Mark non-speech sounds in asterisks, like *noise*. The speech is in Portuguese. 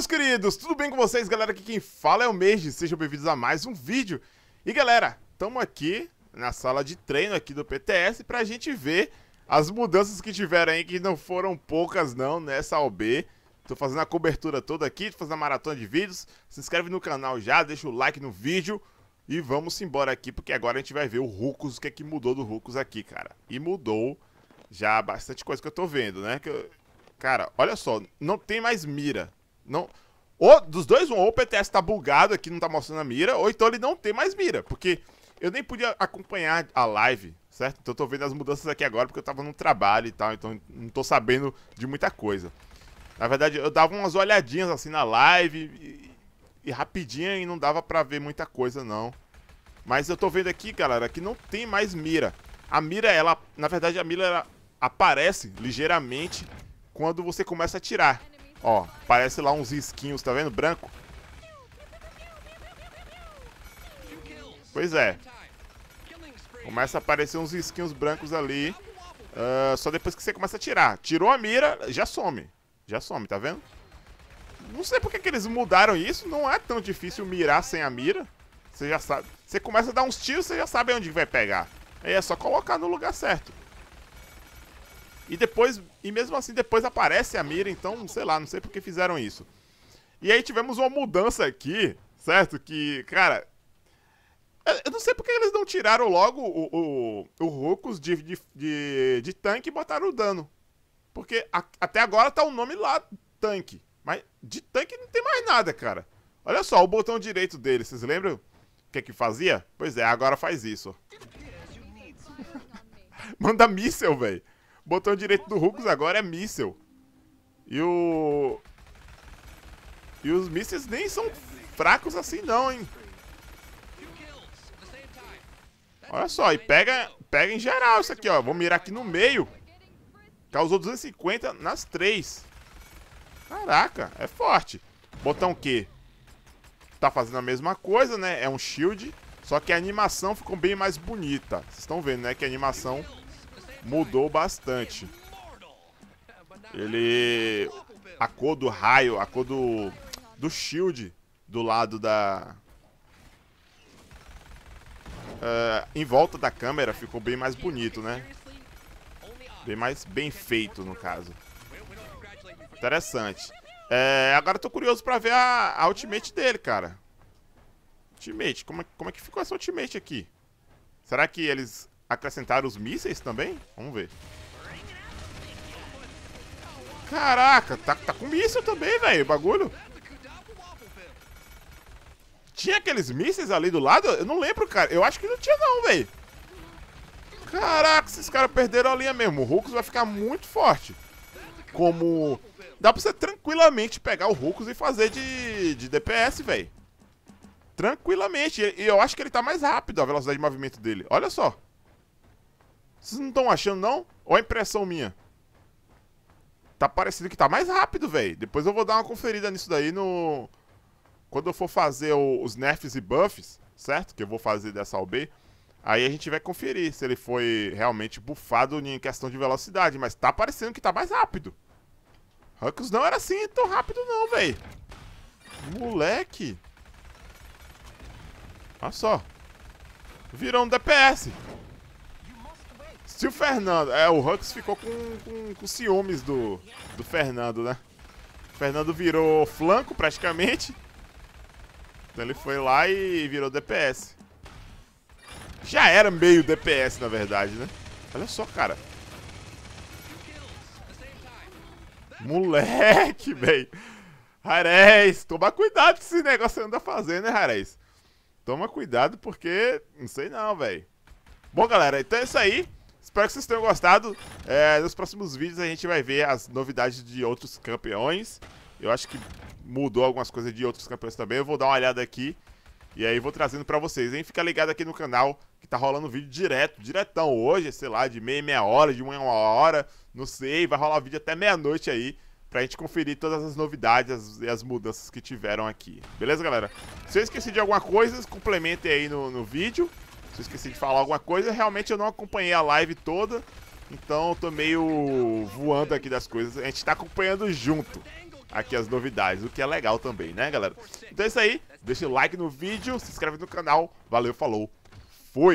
meus queridos, tudo bem com vocês? Galera, aqui quem fala é o Meiji, sejam bem-vindos a mais um vídeo. E galera, estamos aqui na sala de treino aqui do PTS pra gente ver as mudanças que tiveram aí, que não foram poucas não, nessa OB. Tô fazendo a cobertura toda aqui, tô fazendo a maratona de vídeos. Se inscreve no canal já, deixa o like no vídeo e vamos embora aqui, porque agora a gente vai ver o Rucos, o que é que mudou do Rucos aqui, cara. E mudou já bastante coisa que eu tô vendo, né? Eu... Cara, olha só, não tem mais mira. Não, ou dos dois, um, ou o PTS tá bugado aqui, não tá mostrando a mira, ou então ele não tem mais mira, porque eu nem podia acompanhar a live, certo? Então eu tô vendo as mudanças aqui agora porque eu tava no trabalho e tal, então não tô sabendo de muita coisa. Na verdade, eu dava umas olhadinhas assim na live e, e rapidinho e não dava pra ver muita coisa não. Mas eu tô vendo aqui, galera, que não tem mais mira. A mira, ela, na verdade, a mira ela aparece ligeiramente quando você começa a atirar. Ó, parece lá uns risquinhos, tá vendo? Branco. Pois é. Começa a aparecer uns risquinhos brancos ali. Uh, só depois que você começa a tirar. Tirou a mira, já some. Já some, tá vendo? Não sei porque que eles mudaram isso. Não é tão difícil mirar sem a mira. Você já sabe. Você começa a dar uns tiros, você já sabe onde vai pegar. Aí é só colocar no lugar certo. E depois, e mesmo assim, depois aparece a mira, então, sei lá, não sei por que fizeram isso. E aí tivemos uma mudança aqui, certo? Que, cara. Eu não sei porque eles não tiraram logo o, o, o Rucos de, de, de, de, tanque e botaram o dano. Porque a, até agora tá o nome lá, tanque. Mas de tanque não tem mais nada, cara. Olha só, o botão direito dele, vocês lembram o que é que fazia? Pois é, agora faz isso. Né? *laughs* Manda míssel, velho botão direito do Hulk agora é míssel. E o... E os mísseis nem são fracos assim não, hein? Olha só, e pega, pega em geral isso aqui, ó. Vou mirar aqui no meio. Causou 250 nas três. Caraca, é forte. Botão Q tá fazendo a mesma coisa, né? É um shield, só que a animação ficou bem mais bonita. Vocês estão vendo, né? Que a animação mudou bastante. Ele... A cor do raio, a cor do, do shield do lado da... Uh, em volta da câmera ficou bem mais bonito, né? Bem mais bem feito, no caso. Interessante. É, agora eu tô curioso pra ver a, a ultimate dele, cara. Ultimate, como, é, como é que ficou essa ultimate aqui? Será que eles acrescentar os mísseis também? Vamos ver. Caraca, tá, tá com míssil também, velho, bagulho. Tinha aqueles mísseis ali do lado? Eu não lembro, cara. Eu acho que não tinha não, velho. Caraca, esses caras perderam a linha mesmo. O Hulk vai ficar muito forte. Como... Dá pra você tranquilamente pegar o Hulk e fazer de, de DPS, velho. Tranquilamente. E eu acho que ele tá mais rápido, a velocidade de movimento dele. Olha só. Vocês não estão achando, não? Ou a impressão minha? Tá parecendo que tá mais rápido, velho. Depois eu vou dar uma conferida nisso daí no... Quando eu for fazer o... os nerfs e buffs, certo? Que eu vou fazer dessa OB. Aí a gente vai conferir se ele foi realmente bufado em questão de velocidade. Mas tá parecendo que tá mais rápido. Ruckus não era assim tão rápido não, velho. Moleque. Olha só. Virou um DPS. Se o Fernando... É, o Hux ficou com, com, com ciúmes do, do Fernando, né? O Fernando virou flanco, praticamente. Então ele foi lá e virou DPS. Já era meio DPS, na verdade, né? Olha só, cara. Moleque, velho. Rarez, toma cuidado com esse negócio que você anda fazendo, né, Rarez? Toma cuidado porque... Não sei não, velho. Bom, galera, então é isso aí. Espero que vocês tenham gostado. É, nos próximos vídeos a gente vai ver as novidades de outros campeões. Eu acho que mudou algumas coisas de outros campeões também. Eu vou dar uma olhada aqui e aí vou trazendo pra vocês, hein? Fica ligado aqui no canal que tá rolando vídeo direto, diretão hoje, sei lá, de meia, meia hora, de uma, uma hora, não sei. Vai rolar vídeo até meia-noite aí pra gente conferir todas as novidades e as, as, mudanças que tiveram aqui. Beleza, galera? Se eu esqueci de alguma coisa, complementem aí no, no vídeo eu esqueci de falar alguma coisa. Realmente eu não acompanhei a live toda, então eu tô meio voando aqui das coisas. A gente tá acompanhando junto aqui as novidades, o que é legal também, né, galera? Então é isso aí. Deixa o like no vídeo, se inscreve no canal. Valeu, falou, fui!